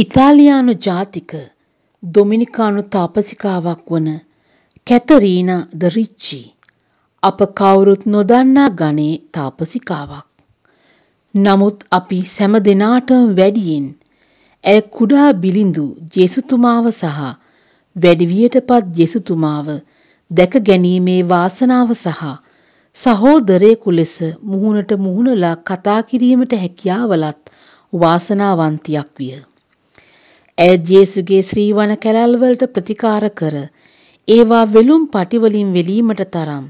ඉතාලියානු ජාතික දොමිනිකානු තාපසිකාවක් වන කැතරීනා ද රිච්චි අප කවුරුත් නොදන්නා ගණේ තාපසිකාවක්. නමුත් අපි සැම දෙනාටම වැඩියෙන් ඇය කුඩා බිලිඳු ජෙසුතුමාව සහ වැඩිවියට පත් ජෙසුතුමාව දැක ගැනීමේ වාසනාව සහ සහෝදරයෙකු ලෙස මුහුණට මුහුණලා කතා කිරීමට හැකියාවලත් වාසනාවන්තියක් විය. ඇය ජේසුගේ ශ්‍රීවන කැලල්වලට ප්‍රතිකාර කර ඒවා වෙලුම් පටිවලින් වෙලීමට තරම්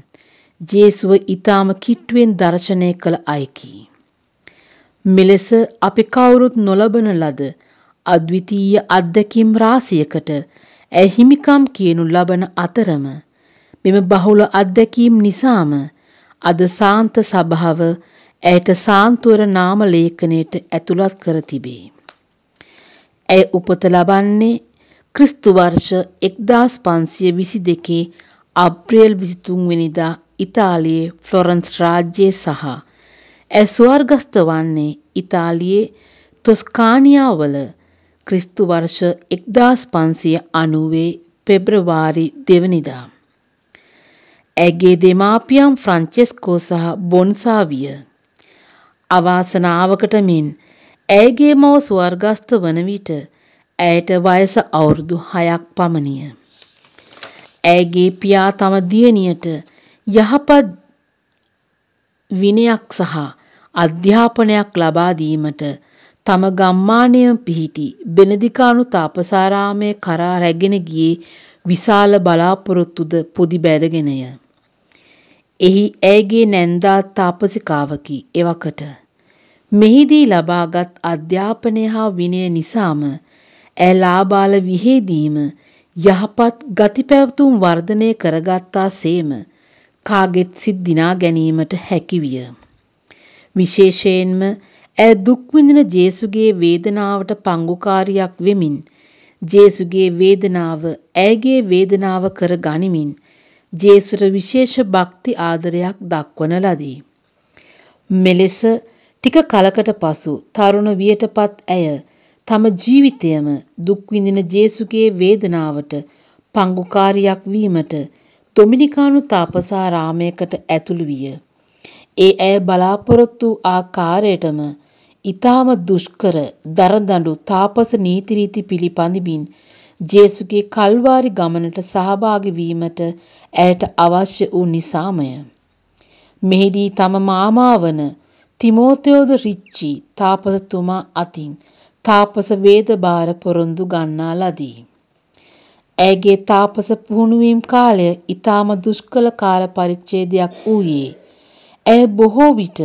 ජේසුව ඊටාම කිට්ටුවෙන් දර්ශනය කළ අයකි. මෙලෙස අපි කවුරුත් නොලබන ලද අද්විතීය අත්දැකීම් රාශියකට ඇය හිමිකම් කියනු ලබන අතරම මෙම බහුල අත්දැකීම් නිසාම අද සාන්ත සභාව ඇයට සාන්තුවර නාම ලේඛනයට ඇතුළත් කර තිබේ. ඇය උපත ලබන්නේ ක්‍රිස්තු වර්ෂ 1522 අප්‍රේල් 23 වෙනිදා ඉතාලියේ ෆ්ලොරන්ස් රාජ්‍යයේ සහ ඇය ස්වර්ගස්ත වන්නේ ඉතාලියේ තොස්කානියාවල ක්‍රිස්තු වර්ෂ 1590 පෙබ්‍රවාරි 2 වෙනිදා ඇගේ දෙමාපියන් ෆ්‍රන්චෙස්කෝ සහ බොන්සාවිය. අවාසනාවකට මින් ඇයගේ මව ස්වර්ගස්ත වන විට ඇයට වයස අවුරුදු 6ක් පමණිය. ඇයගේ පියා තම දියණියට යහපත් විනයක් සහ අධ්‍යාපනයක් ලබා දීමට තම ගම්මානයම පිහිටි බෙනදිකානු තාපසාරාමය කරා රැගෙන ගියේ විශාල බලාපොරොත්තුද පොදි බැලගෙනය. එහි ඇයගේ නැන්දා තාපසිකාවකි එවකට මෙහිදී ලබාගත් අධ්‍යාපනය හා විනය නිසාම ඇලාබාල විහෙදීම යහපත් ගතිපැවතුම් වර්ධනය කරගත්තා සේම කාගෙත් සිත් දිනා ගැනීමට හැකිවිය. විශේෂයෙන්ම ඇ දුක්විඳින ජේසුගේ වේදනාවට පංගුකාරියක් වෙමින් ජේසුගේ වේදනාව ඇගේ වේදනාව කර ගනිමින් ජේසුට විශේෂ භක්ති ආදරයක් දක්වන ලදී. මෙලෙස ටික කලකට පසු තරුණ වියටපත් ඇය තම ජීවිතයම දුක් විඳින ජේසුගේ වේදනාවට පංගුකාරියක් වීමට ඩොමිනිකානු තාපසාරාමයකට ඇතුළු විය. ඒ ඇය බලාපොරොත්තු ආකාරයටම ඊටාම දුෂ්කර දරදඬු තාපස නීති රීති පිළිපඳිමින් ජේසුගේ කල්වාරි ගමනට සහභාගී වීමට ඇයට අවශ්‍ය වූ නිසාමය. මෙහිදී තම මාමා වන තිමෝතයෝද රිච්චි තාපසතුමා අතින් තාපස වේදභාර පොරොන්දු ගන්නා ලදී. ඇගේ තාපස පුහුණුවීම් කාලය ඊටාම දුෂ්කල කාල පරිච්ඡේදයක් වූයේ. ඇය බොහෝ විට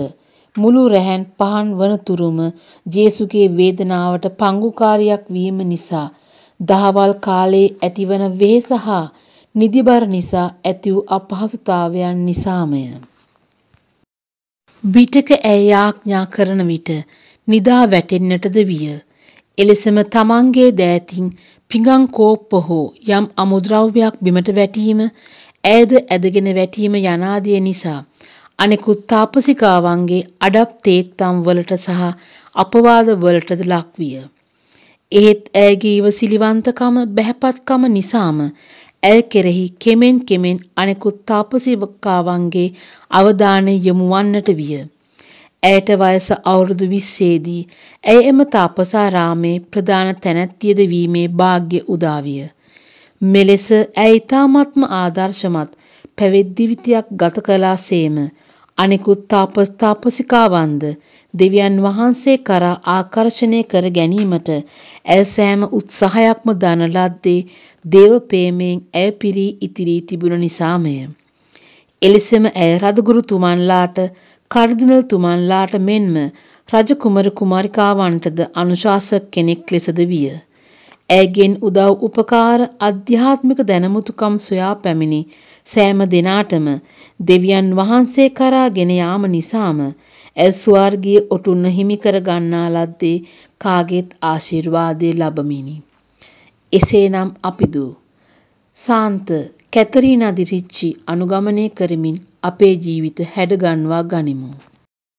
මුළු රැහන් පහන් වනතුරුම ජේසුගේ වේදනාවට පංගුකාරියක් වීම නිසා දහවල් කාලයේ ඇතිවන වෙහෙස හා නිදිබර නිසා ඇති වූ අපහසුතාවයන් නිසාමය. විටක ඇය යාඥා කරන විට නිදා වැටෙන්නටද විය. එලෙසම තමන්ගේ දෑතින් පිඟන් කෝප්ප හෝ යම් අමුද්‍රව්‍යයක් බිමට වැටීම ඇයද ඇදගෙන වැටීම යනාදිය නිසා අනෙකුත් තාපසිකාවන්ගේ අඩප්තේත්තම් වලට සහ අපවාද වලටද ලක්විය. එහෙත් ඇයගේ ඉවසිලිවන්තකම බැහැපත්කම නිසාම ඇය කෙරෙහි කෙමෙන් කෙමෙන් අනෙකුත් තාපසිකාවන්ගේ අවධානය යොමු වන්නට විය. ඇයට වයස අවුරුදු 20 දී ඇය එම තාපසාරාමේ ප්‍රධාන තැනැත්තියද වීමේ වාග්ය උදා විය. මෙලෙස ඇය ඊ타මාත්ම ආදර්ශමත් පැවිදි ජීවිතයක් ගත කළාseම අනෙකුත් තාපස් තාපසිකාවන්ද දෙවියන් වහන්සේ කරා ආකර්ෂණය කර ගැනීමට ඇය සෑම උත්සාහයක්ම දන ලද්දේ දේව ප්‍රේමයෙන් ඇය පිරී ඉතිරී තිබුණ නිසාමය. එලෙසම ඇය රදගුරු තුමන්ලාට කර්දිනල් තුමන්ලාට මෙන්ම රජ කුමර කුමාරිකාවන්ටද අනුශාසක කෙනෙක් ලෙසද විය. ඇයගෙන් උදව් උපකාර අධ්‍යාත්මික දැනුමුතුකම් සොයා පැමිණි සෑම දිනාටම දෙවියන් වහන්සේ කරා ගෙන යාම නිසාම ඇස් ස්වර්ගයේ ඔටුන්න හිමි කර ගන්නා ලද්දේ කාගේත් ආශිර්වාදේ ලැබමිනි. එසේනම් අපි දූ සාන්ත කැතරීනා දිරිච්චි අනුගමනය කරමින් අපේ ජීවිත හැඩගන්වා ගනිමු.